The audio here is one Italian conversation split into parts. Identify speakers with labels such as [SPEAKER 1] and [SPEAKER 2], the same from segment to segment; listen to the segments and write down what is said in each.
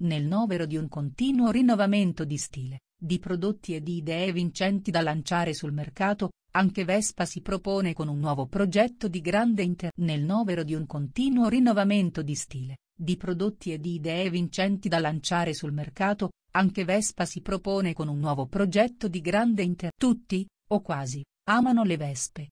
[SPEAKER 1] nel novero di un continuo rinnovamento di stile, di prodotti e di idee vincenti da lanciare sul mercato, anche Vespa si propone con un nuovo progetto di grande inter nel novero di un continuo rinnovamento di stile, di prodotti e di idee vincenti da lanciare sul mercato, anche Vespa si propone con un nuovo progetto di grande inter tutti, o quasi, amano le Vespe,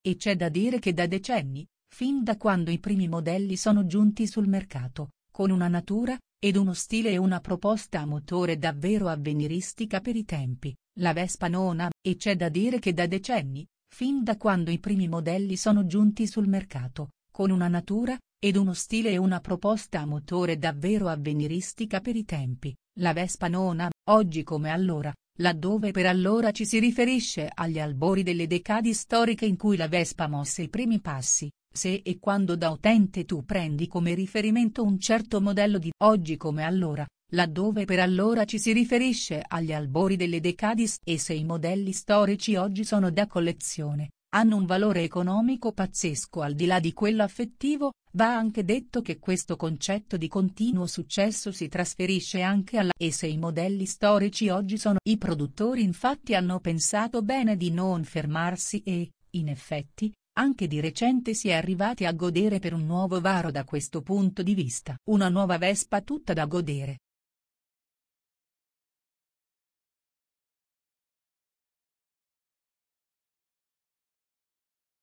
[SPEAKER 1] E c'è da dire che da decenni, fin da quando i primi modelli sono giunti sul mercato, con una natura, ed uno stile e una proposta a motore davvero avveniristica per i tempi, la Vespa non ha, e c'è da dire che da decenni, fin da quando i primi modelli sono giunti sul mercato, con una natura, ed uno stile e una proposta a motore davvero avveniristica per i tempi, la Vespa non ha, oggi come allora, laddove per allora ci si riferisce agli albori delle decadi storiche in cui la Vespa mosse i primi passi, se e quando da utente tu prendi come riferimento un certo modello di oggi come allora, laddove per allora ci si riferisce agli albori delle decadi e se i modelli storici oggi sono da collezione, hanno un valore economico pazzesco al di là di quello affettivo, va anche detto che questo concetto di continuo successo si trasferisce anche alla e se i modelli storici oggi sono i produttori infatti hanno pensato bene di non fermarsi e, in effetti, anche di recente si è arrivati a godere per un nuovo varo da questo punto di vista. Una nuova Vespa tutta da godere,